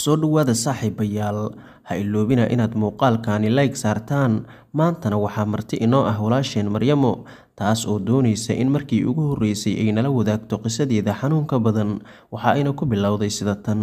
soo dhowaada saaxiibayaal ha iloobina inaad muuqaalkani like saartaan maantana waxaa marti inoo ah walaasheen maryamo taas oo doonaysa in markii ugu horreysay ay nala wadaagto qisadeeda xanuunka badan waxa ayna ku bilowday sida tan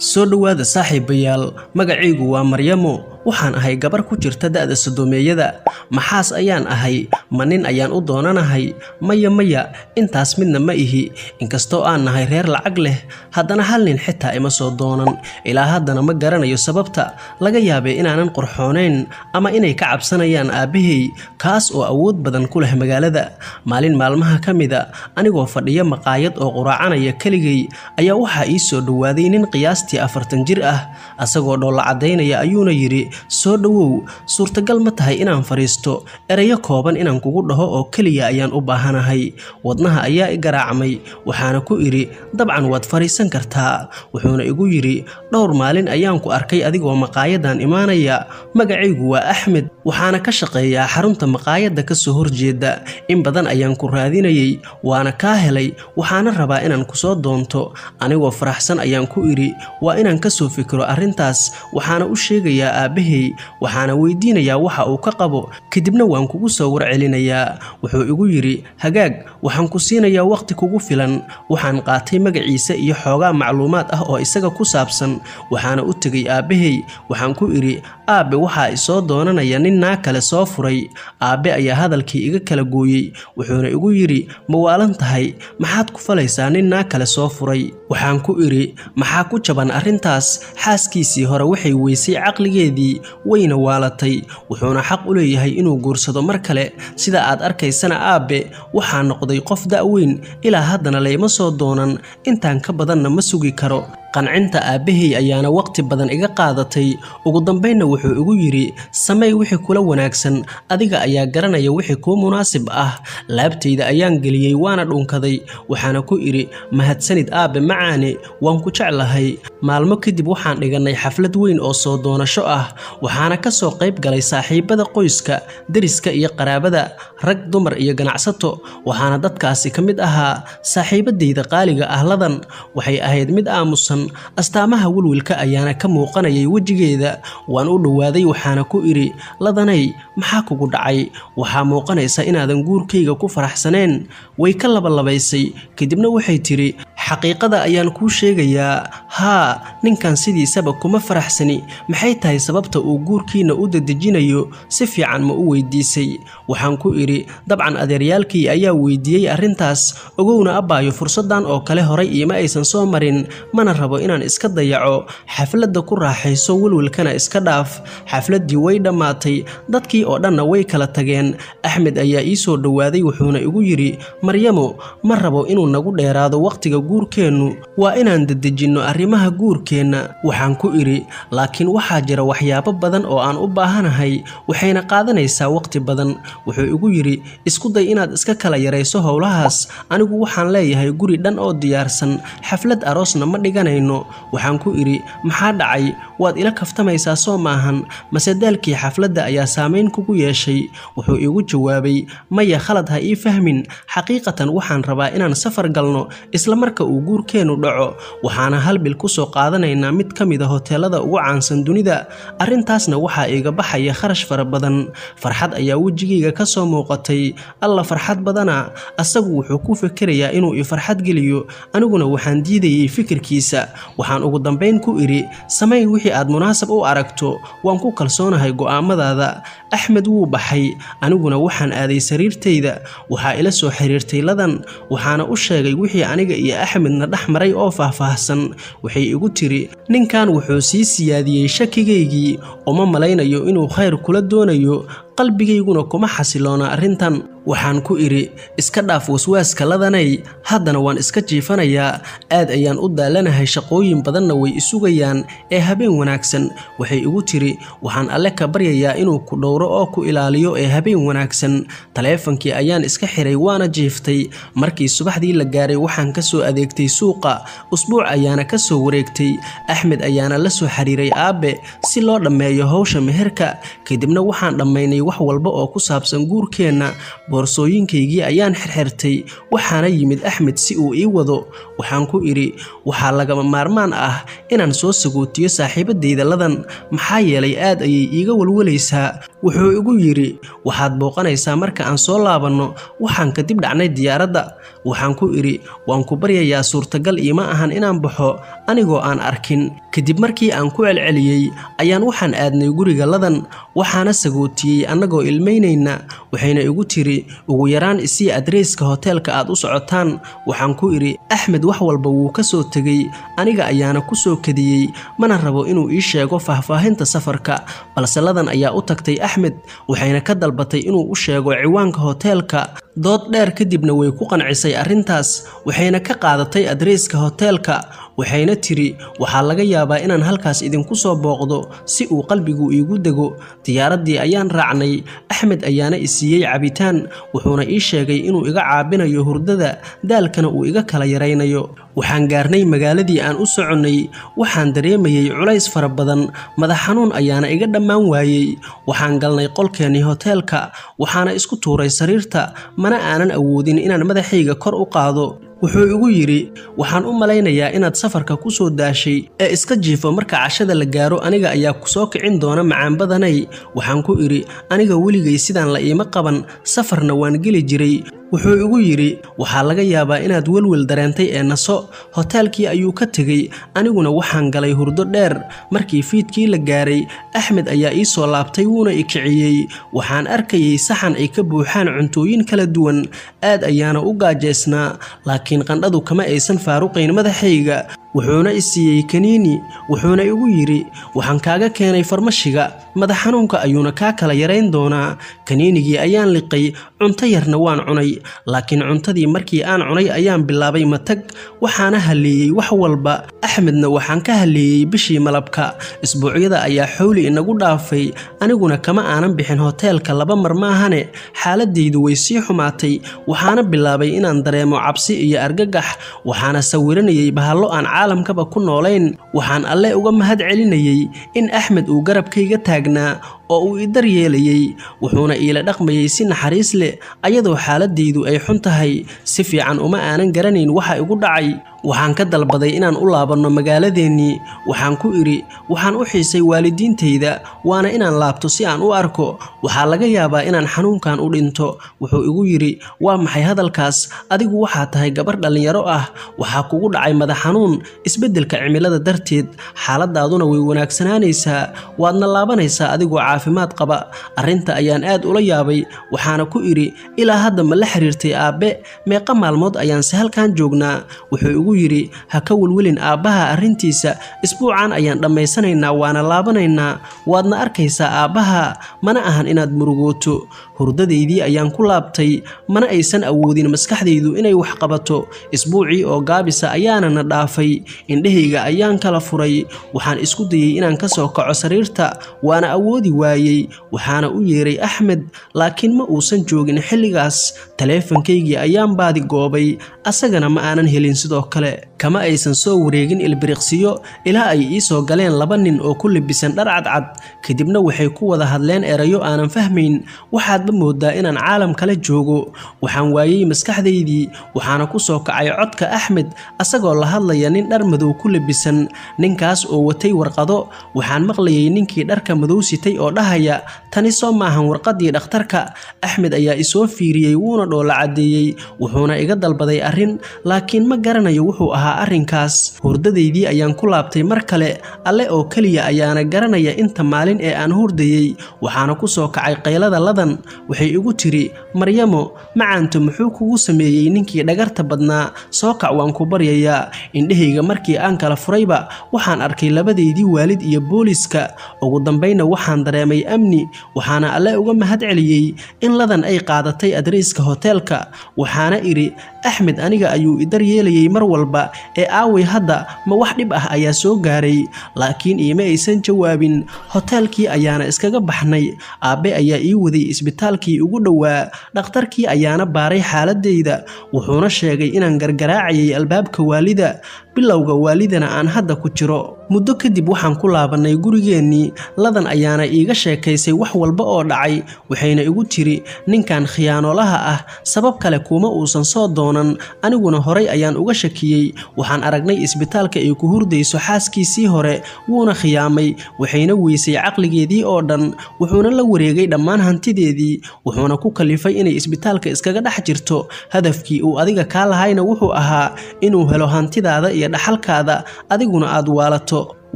soo dhowaada saaxiibayaal magacaygu waa maryamo waxaan ahay gabar ku jirta da'da sodoomeeyada maxaas ayaan ahay ma nin ayaan u doonanahay maya maya intaas midna ma ihi inkastoo aan nahay reer lacag leh haddana hal nin xitaa ima soo doonan ilaa haddana ma garanayo sababta laga yaabay inaanan qorxoonayn ama inay ka cabsanayaan aabbahay kaas oo awood badan ku leh magaalada maalin maalmaha ka mida anigoo fadhiya maqaayad oo quraacanaya keligay ayaa waxaa ii soo dhowaaday nin qiyaasta qiyaastii afartan jir ah asagoo dhoolla caddaynaya ayuuna yidhi soo dhowow suurtagal ma tahay inaan fadhiisto erayo kooban inaan kugu dhaho oo keliya ayaan u baahanahay wadnaha ayaa i garaacmay waxaana ku idhi dabcan waad fadhiisan kartaa wuxuuna igu yidhi dhowr maalin ayaan ku arkay adigoo maqaayadan imaanaya magacaygu waa axmed waxaana ka shaqeeyaa xarunta maqaayadda ka soo horjeeda in badan ayaan ku raadinayay waana kaa helay waxaana rabaa inaan ku soo doonto anigoo faraxsan ayaan ku idhi waa inaan ka soo fikiro arrintaas waxaana u sheegayaa aabbahay waxaana weydiinayaa waxa uu ka qabo kadibna waan kugu soo warcelinayaa wuxuu igu yidhi hagaag waxaan ku siinayaa wakhti kugu filan waxaan qaatay magaciisa iyo xoogaa macluumaad ah oo isaga ku saabsan waxaana u tegay aabbahay waxaan ku idhi aabbe waxaa isoo doonanaya nin naa kale soo furay aabbe ayaa hadalkii iga kala gooyey wuxuuna igu yidhi ma waalan tahay maxaad ku falaysaa nin naa kale soo furay waxaan ku idhi maxaa ku jaban arrintaas xaaskiisii hore waxay weysay caqligeedii wayna waalatay wuxuuna xaq u leeyahay inuu guursado mar kale sida aad arkaysana aabbe waxaa noqday qof da'weyn ilaa haddana layma soo doonan intaan ka badanna ma sugi karo qancinta aabbahay ayaana waqti badan iga qaadatay ugu dambaynna wuxuu igu yidhi samey wixii kula wanaagsan adiga ayaa garanaya wixii kuu munaasib ah laabtayda ayaan geliyey waana dhunkaday waxaana ku idhi mahadsanid aabbe macaane waan ku jeclahay maalmo kadib waxaan dhigannay xaflad weyn oo soo doonasho ah waxaana ka soo qayb galay saaxiibada qoyska deriska iyo qaraabada rag dumar iyo ganacsato waxaana dadkaasi ka mid ahaa saaxiibadayda qaaliga ahladan waxay ahayd mid aamusan faraxsan astaamaha wilwilka ayaana ka muuqanayay wejigeeda waan u dhowaaday waxaana ku idhi ladanay maxaa kugu dhacay waxaa muuqanaysa inaadan guurkayga ku faraxsaneen way ka labalabaysay kadibna waxay tidhi xaqiiqada ayaan kuu sheegayaa haa ninkan sidiisaba kuma faraxsani maxay tahay sababta uu guurkiina u dadejinayo si fiican ma u weydiisay waxaan ku idhi dabcan adeeryaalkii ayaa weydiiyey arrintaas ogowna abbaayo fursaddan oo kale horay iima aysan soo marin mana rabo rabo inaan iska dayaco xafladda ku raaxayso welwelkana iska dhaaf xafladdii way dhammaatay dadkii oo dhanna way kala tageen axmed ayaa ii soo dhowaaday wuxuuna igu yidhi maryamo ma rabo inuu nagu dheeraado wakhtiga guurkeennu waa inaan dedejinno arrimaha guurkeenna waxaan ku idhi laakiin waxaa jira waxyaabo badan oo aan u baahanahay waxayna qaadanaysaa wakhti badan wuxuu igu yidhi isku day inaad iska kala yarayso howlahaas anigu waxaan leeyahay guri dhan oo diyaarsan xaflad aroosna ma dhiganay hadlayno waxaan ku idhi maxaa dhacay waad ila kaftamaysaa soo maahan mase daalkii xafladda ayaa saamayn kugu yeeshay wuxuu iigu jawaabay maya khalad ha ii fahmin xaqiiqatan waxaan rabaa inaan safar galno isla marka uu guurkeennu dhaco waxaana halbil ku soo qaadanaynaa mid ka mid a ah hoteelada ugu caansan dunida arrintaasna waxaa iiga baxaya kharash fara badan farxad ayaa wejigayga ka soo muuqatay alla farxad badanaa asagu wuxuu ku fakerayaa inuu ifarxad geliyo aniguna waxaan diidayay fikirkiisa waxaan ugu dambayn ku idhi samayn wixii aad munaasab u aragto waan ku kalsoonahay go'aamadaada axmed wuu baxay aniguna waxaan aaday sariirtayda waxaa ila soo xiriirtay ladan waxaana u sheegay wixii aniga iyo axmedna dhex maray oo faahfaahsan waxay igu tiri ninkan wuxuu sii siyaadiyey shakigaygii uma malaynayo inuu khayr kula doonayo qalbigayguna kuma xasiloona arrintan waxaan ku idhi iska dhaaf waswaaskaladanay haddana waan iska jiifanayaa aad ayaan u daalanahay shaqooyin badanna way isugayaan ee habeen wanaagsan waxay igu tiri waxaan alle ka baryayaa inuu ku dhowro oo ku ilaaliyo ee habeen wanaagsan taleefankii ayaan iska xiray waana jiiftay markii subaxdii la gaaray waxaan ka soo adeegtay suuqa usbuuc ayaana ka soo wareegtay axmed ayaana la soo xiriiray aabbe si loo dhammeeyo hawsha meherka kadibna waxaan dhammaynay wax walba oo ku saabsan guurkeenna boorsooyinkaygii ayaan xirxirtay waxaana yimid axmed si uu ii wado waxaan ku idhi waxaa lagama maarmaan ah inaan soo sagootiyo saaxiibadayda ladan maxaa yeelay aad ayay iiga walwalaysaa wuxuu igu yidhi waxaad booqanaysaa marka aan soo laabanno waxaan kadib dhacnay diyaaradda waxaan ku idhi waan ku baryayaa suurtagal iima ahan inaan baxo anigoo aan arkin kadib markii aan ku celceliyey ayaan waxaan aadnay guriga ladan waxaana sagootiyey annagoo ilmaynayna waxayna igu tiri ugu yaraan isii adreyska hoteelka aad u socotaan waxaan ku idhi axmed wax walba wuu ka soo tegey aniga ayaana ku soo kadiyey mana rabo inuu ii sheego faahfaahinta safarka balse ladan ayaa u tagtay axmed waxayna ka dalbatay inuu u sheego ciwaanka hoteelka dood dheer kadibna way ku qancisay arrintaas waxayna ka qaadatay adreyska hoteelka waxayna tiri waxaa laga yaabaa inaan halkaas idinku soo booqdo si uu qalbigu iigu dego diyaaraddii ayaan raacnay axmed ayaana i siiyey cabitaan wuxuuna ii sheegay inuu iga caabinayo hurdada daalkana uu iga kala yaraynayo waxaan gaarnay magaaladii aan u soconnay waxaan dareemayey culays fara badan madax xanuun ayaana iga dhammaan waayey waxaan galnay qolkeennii hoteelka waxaana isku tuuray sariirta mana aanan awoodin inaan madaxayga kor u qaado wuxuu igu yidhi waxaan u malaynayaa inaad safarka ku soo daashay ee iska jiifo marka cashada la gaaro aniga ayaa ku soo kicin doona macaanbadanay waxaan ku idhi aniga weligay sidaan la iima qaban safarna waan geli jiray wuxuu igu yidhi waxaa laga yaabaa inaad welwel dareentay ee naso hoteelkii ayuu ka tegey aniguna waxaan galay hurdo dheer markii fiidkii la gaaray axmed ayaa ii soo laabtay wuuna i kiciyey waxaan arkayay saxan ay ka buuxaan cuntooyin kala duwan aad ayaana u gaajaysnaa laakiin qandhadu kama aysan faaruqayn madaxayga wuxuuna i siiyey kaniini wuxuuna igu yidhi waxaan kaaga keenay farmashiga madax xanuunka ayuuna kaa kala yarayn doonaa kaniinigii ayaan liqay cunto yarna waan cunay laakiin cuntadii markii aan cunay ayaan bilaabay matag waxaana haleeyey wax walba axmedna waxaan ka haleeyey bishii malabka isbuucyada ayaa xowli inagu dhaafay aniguna kama aanan bixin hoteelka laba mar maahane xaaladaydu way sii xumaatay waxaana bilaabay inaan dareemo cabsi iyo argagax waxaana sawiranayay bahallo aan caalamkaba ku noolayn waxaan alle uga mahad celinayay in axmed uu garabkayga taag Ragna oo uu idar yeelayey wuxuuna iila dhaqmayey si naxariis leh ayadoo xaaladaydu ay xun tahay si fiican uma aanan garanayn waxa igu dhacay waxaan ka dalbaday inaan u laabanno magaaladeennii waxaan ku idhi waxaan u xiisay waalidiintayda waana inaan laabto si aan u arko waxaa laga yaabaa inaan xanuunkan u dhinto wuxuu igu yidhi waa maxay hadalkaas adigu waxaa tahay gabar dhallinyaro ah waxaa kugu dhacay madax xanuun isbeddelka cimilada darteed xaaladaaduna way wanaagsanaanaysaa waadna laabanaysaa adigoo caafi caafimaad qaba arrinta ayaan aad ula yaabay waxaana ku idhi ilaa hadda ma la xiriirtay aabbe meeqa maalmood ayaanse halkan joognaa wuxuu igu yidhi ha ka welwelin aabbaha arrintiisa isbuucan ayaan dhammaysanaynaa waana laabanaynaa waadna arkaysaa aabbaha mana ahan inaad murugooto hurdadaydii ayaan ku laabtay mana aysan awoodin maskaxdaydu inay wax qabato isbuucii oo gaabisa ayaanana dhaafay indhahayga ayaan kala furay waxaan isku dayey inaan ka soo kaco sariirta waana awoodi waa waayey waxaana u yeeray axmed laakiin ma uusan joogin xilligaas taleefankaygii ayaan baadi goobay asagana ma aanan helin sidoo kale kama aysan soo wareegin ilbiriqsiyo ilaa ay ii soo galeen laba nin oo ku libisan dhar cadcad kadibna waxay ku wada hadleen erayo aanan fahmayn waxaadba moodaa inaan caalam kala joogo waxaan waayey maskaxdaydii waxaana ku soo kacay codka axmed asagoo la hadlaya nin dhar madow ku libisan ninkaas oo watay warqado waxaan maqlayay ninkii dharka madow sitay oo dhahaya tani soo maahan warqadii dhakhtarka axmed ayaa isoo fiiriyey wuuna dhoola caddeeyey wuxuuna iga dalbaday arrin laakiin ma garanayo wuxuu ahaa ahaa arrinkaas hurdadaydii ayaan ku laabtay mar kale alle oo keliya ayaana garanaya inta maalin ee aan hurdayey waxaana ku soo kacay qaylada ladan waxay igu tiri maryamo macaanto muxuu kugu sameeyey ninkii dhagarta badnaa soo kac waan ku baryayaa indhahayga markii aan kala furayba waxaan arkay labadaydii waalid iyo booliiska ugu dambayna waxaan dareemay amni waxaana alle uga mahad celiyey in ladan ay qaadatay adreyska hoteelka waxaana idhi axmed aniga ayuu idar yeelayay mar walba ee aaway hadda ma wax dhib ah ayaa soo gaaray laakiin iima aysan jawaabin hoteelkii ayaana iskaga baxnay aabbe ayaa ii waday isbitaalkii ugu dhowaa dhakhtarkii ayaana baaray xaaladeyda wuxuuna sheegay inaan gargaraacayay albaabka waalida bilowga waalidana aan hadda ku jiro muddo kadib waxaan ku laabannay gurigeennii ladan ayaana iiga sheekaysay wax walba oo dhacay waxayna igu tiri ninkan khiyaanolaha ah sabab kale kuuma uusan soo doonan aniguna horay ayaan uga shakiyey waxaan aragnay isbitaalka ay ku hurdayso xaaskiisii hore wuuna khiyaamay waxayna weysay caqligeedii oo dhan wuxuuna la wareegay dhammaan hantideedii wuxuuna ku kalifay inay isbitaalka iskaga dhex jirto hadafkii uu adiga kaa lahayna wuxuu ahaa inuu helo hantidaada iyo dhaxalkaada adiguna aad waalato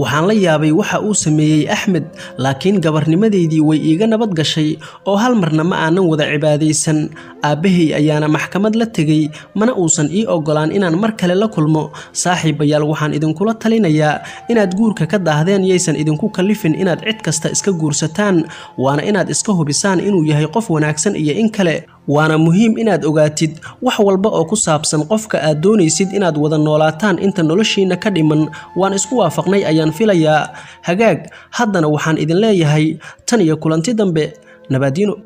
waxaan la yaabay waxa uu sameeyey axmed laakiin gabarnimadaydii way iiga nabad gashay oo hal marna ma aanan wada cibaadaysan aabbahay ayaana maxkamad la tegey mana uusan ii oggolaan inaan mar kale la kulmo saaxiibayaal waxaan idinkula talinayaa inaad guurka ka daahdeen yaysan idinku kallifin inaad cid kasta iska guursataan waana inaad iska hubisaan inuu yahay qof wanaagsan iyo in kale waana muhiim inaad ogaatid wax walba oo ku saabsan qofka aad doonaysid inaad wada noolaataan inta noloshiinna ka dhiman waan isku waafaqnay ayaan filayaa hagaag haddana waxaan idin leeyahay tan iyo kulanti dambe nabadiino